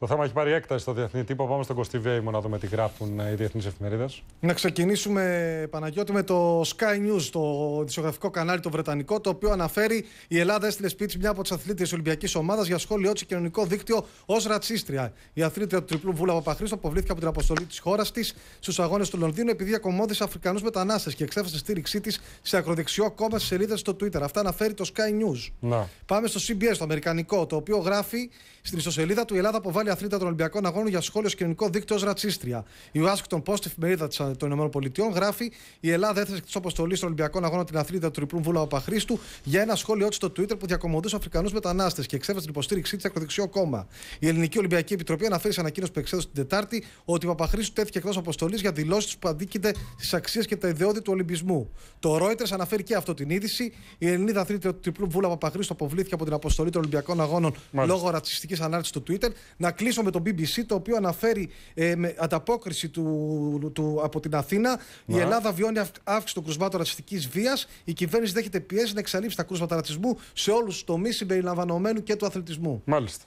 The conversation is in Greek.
Το θέμα έχει πάρει έκταση στο διεθνή τύπο. Πάμε στον Κωστή Βέιμο να δούμε τι γράφουν ε, οι διεθνείς εφημερίδες. Να ξεκινήσουμε, Παναγιώτη, με το Sky News, το δισογραφικό κανάλι το Βρετανικό, το οποίο αναφέρει η Ελλάδα έστειλε σπίτι μια από τις αθλήτριες της Ολυμπιακής Ομάδας για σχόλιο τη κοινωνικό δίκτυο ως ρατσίστρια. Η αθλήτρια του τριπλού Βούλα Παπαχρήστο αποβλήθηκε από την αποστολή της χώρας της στους αγώνες του Λονδίνου επειδή ακομόδησε Αφρικανούς μετανάστες και εξέφρασε τη στήριξή της σε ακροδεξιό κόμμα στις σελίδες στο Twitter. Αυτά αναφέρει το Sky News. Να. Πάμε στο CBS, το Αμερικανικό, το οποίο γράφει στην ιστοσελίδα του Η Ελλάδα αποβάλει μεγάλη αθλήτρια των Ολυμπιακών Αγώνων για σχόλιο στο κοινωνικό δίκτυο ως ρατσίστρια. Η Washington Post, εφημερίδα ε, των ΗΠΑ, γράφει: Η Ελλάδα έθεσε εκτός αποστολής των Ολυμπιακό Αγώνα την αθλήτρια του Ριπλούν Βούλα Παχρήστου για ένα σχόλιο της στο Twitter που διακομωδούσε Αφρικανούς μετανάστες και εξέφρασε την υποστήριξή της ακροδεξιό κόμμα. Η Ελληνική Ολυμπιακή Επιτροπή αναφέρει σε ανακοίνωση που εξέδωσε την Τετάρτη ότι ο Παπαχρήστου τέθηκε εκτός αποστολής για δηλώσεις που αντίκειται στις αξίες και τα ιδεώδη του Ολυμπισμού. Το Reuters αναφέρει και αυτό την είδηση. Η Ελληνίδα αθλήτρια του Τριπλού Βούλα Παπαχρήστου αποβλήθηκε από την αποστολή των Ολυμπιακών Αγώνων Μάλιστα. λόγω ρατσιστικής ανάρτησης του Twitter. Να κλείσω με το BBC, το οποίο αναφέρει ε, με ανταπόκριση του, του, από την Αθήνα. Η Ελλάδα βιώνει αύξηση των κρουσμάτων ρατσιστικής βίας. Η κυβέρνηση δέχεται πιέσει να εξαλείψει τα κρούσματα ρατσισμού σε όλους τους τομείς συμπεριλαμβανομένου και του αθλητισμού. Μάλιστα.